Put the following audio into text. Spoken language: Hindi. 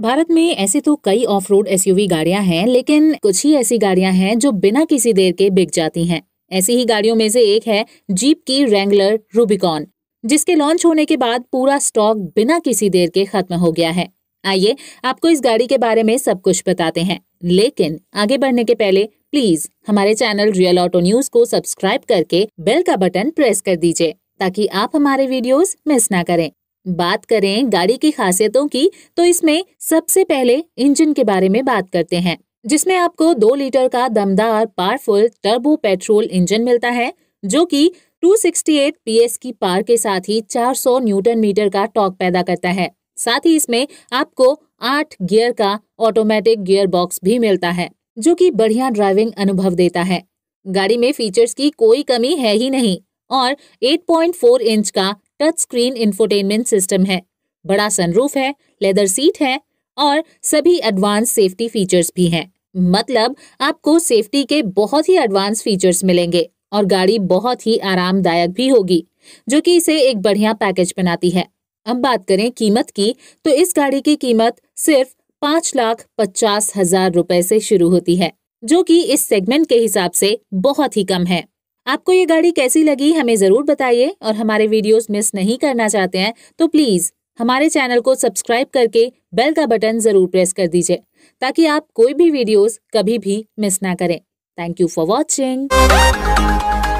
भारत में ऐसे तो कई ऑफ रोड एस गाड़ियां हैं लेकिन कुछ ही ऐसी गाड़ियां हैं जो बिना किसी देर के बिक जाती हैं ऐसी ही गाड़ियों में से एक है जीप की रेंगुलर रूबिकॉन जिसके लॉन्च होने के बाद पूरा स्टॉक बिना किसी देर के खत्म हो गया है आइए आपको इस गाड़ी के बारे में सब कुछ बताते हैं लेकिन आगे बढ़ने के पहले प्लीज हमारे चैनल रियल ऑटो न्यूज को सब्सक्राइब करके बेल का बटन प्रेस कर दीजिए ताकि आप हमारे वीडियोस मिस ना करें बात करें गाड़ी की खासियतों की तो इसमें सबसे पहले इंजन के बारे में बात करते हैं जिसमें आपको दो लीटर का दमदार पावरफुल टर्बो पेट्रोल इंजन मिलता है जो कि 268 पीएस की पार के साथ ही 400 न्यूटन मीटर का टॉक पैदा करता है साथ ही इसमें आपको आठ गियर का ऑटोमेटिक गियर बॉक्स भी मिलता है जो कि बढ़िया ड्राइविंग अनुभव देता है गाड़ी में फीचर्स की कोई कमी है ही नहीं और 8.4 इंच का टच स्क्रीन इंफोटेनमेंट सिस्टम है बड़ा सनरूफ है लेदर सीट है और सभी एडवांस सेफ्टी फीचर्स भी हैं मतलब आपको सेफ्टी के बहुत ही एडवांस फीचर्स मिलेंगे और गाड़ी बहुत ही आरामदायक भी होगी जो कि इसे एक बढ़िया पैकेज बनाती है अब बात करें कीमत की तो इस गाड़ी की कीमत सिर्फ पाँच लाख पचास हजार रुपए से शुरू होती है जो कि इस सेगमेंट के हिसाब से बहुत ही कम है आपको ये गाड़ी कैसी लगी हमें ज़रूर बताइए और हमारे वीडियोस मिस नहीं करना चाहते हैं तो प्लीज़ हमारे चैनल को सब्सक्राइब करके बेल का बटन ज़रूर प्रेस कर दीजिए ताकि आप कोई भी वीडियोस कभी भी मिस ना करें थैंक यू फॉर वॉचिंग